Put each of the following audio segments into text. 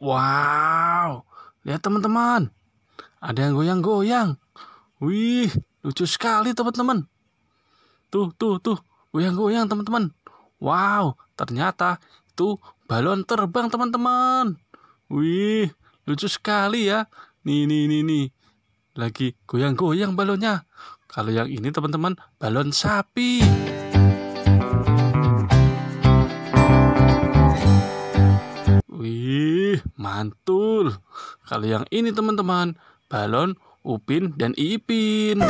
Wow, lihat teman-teman. Ada yang goyang-goyang. Wih, lucu sekali teman-teman. Tuh, tuh, tuh, goyang-goyang teman-teman. Wow, ternyata itu balon terbang teman-teman. Wih, lucu sekali ya. Nih, nih, nih, nih. Lagi goyang-goyang balonnya. Kalau yang ini teman-teman, balon sapi. Mantul. Kalau yang ini teman-teman, balon Upin dan Ipin.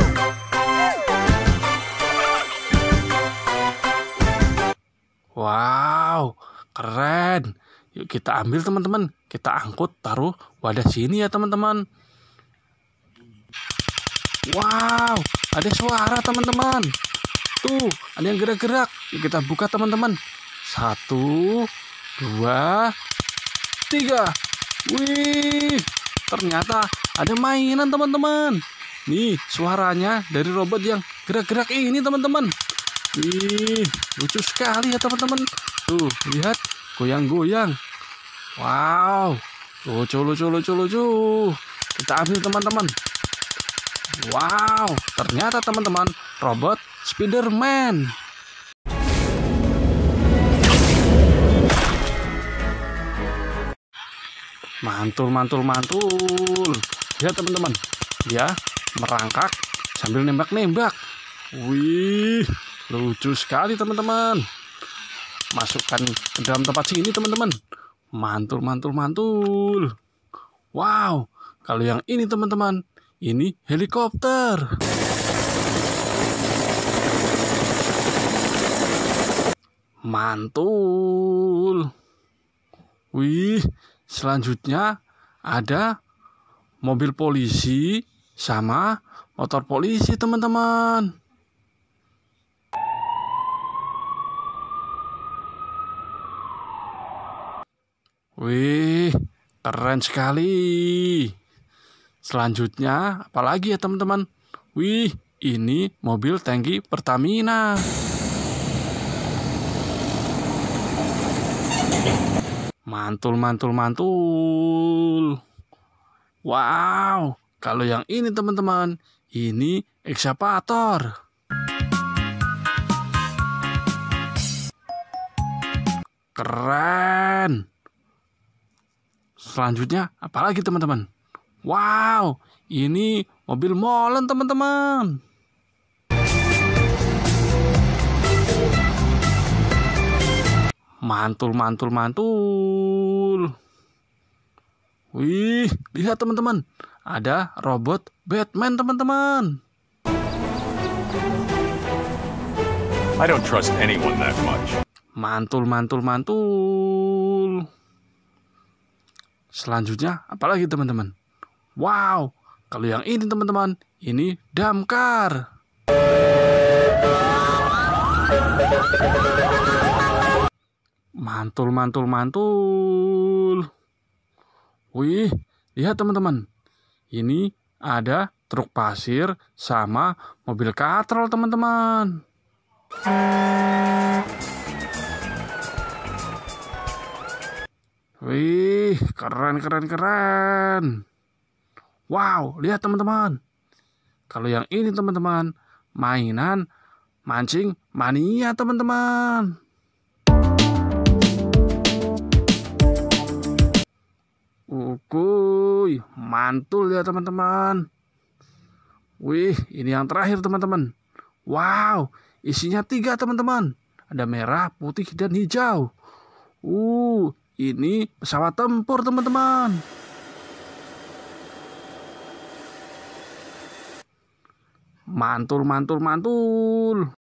Wow, keren. Yuk kita ambil teman-teman. Kita angkut taruh wadah sini ya teman-teman. Wow, ada suara teman-teman. Tuh, ada yang gerak-gerak. Yuk kita buka teman-teman. Satu, dua, tiga. Wih, ternyata ada mainan teman-teman. Nih, suaranya dari robot yang gerak-gerak ini teman-teman. Wih, lucu sekali ya teman-teman. Tuh, lihat, goyang-goyang. Wow, lucu, lucu, lucu, lucu. Kita ambil teman-teman. Wow, ternyata teman-teman robot Spiderman. mantul mantul mantul ya teman-teman ya merangkak sambil nembak-nembak wih lucu sekali teman-teman masukkan ke dalam tempat sini teman-teman mantul mantul mantul wow kalau yang ini teman-teman ini helikopter mantul wih Selanjutnya ada mobil polisi sama motor polisi, teman-teman. Wih, keren sekali. Selanjutnya, apalagi ya teman-teman? Wih, ini mobil tangki Pertamina. Mantul, mantul, mantul. Wow, kalau yang ini teman-teman, ini eksapator. Keren. Selanjutnya, apalagi teman-teman? Wow, ini mobil molen teman-teman. Mantul, mantul, mantul. Wih, lihat teman-teman, ada robot Batman teman-teman. I don't trust anyone that much. Mantul, mantul, mantul. Selanjutnya, apalagi teman-teman? Wow, kalau yang ini teman-teman, ini damkar. Mantul, mantul, mantul. Wih, lihat teman-teman. Ini ada truk pasir sama mobil katrol teman-teman. Wih, keren keren keren. Wow, lihat teman-teman. Kalau yang ini teman-teman, mainan mancing mania teman-teman. Wukuy, mantul ya teman-teman. Wih, ini yang terakhir teman-teman. Wow, isinya tiga teman-teman. Ada merah, putih, dan hijau. Uh, ini pesawat tempur teman-teman. Mantul, mantul, mantul.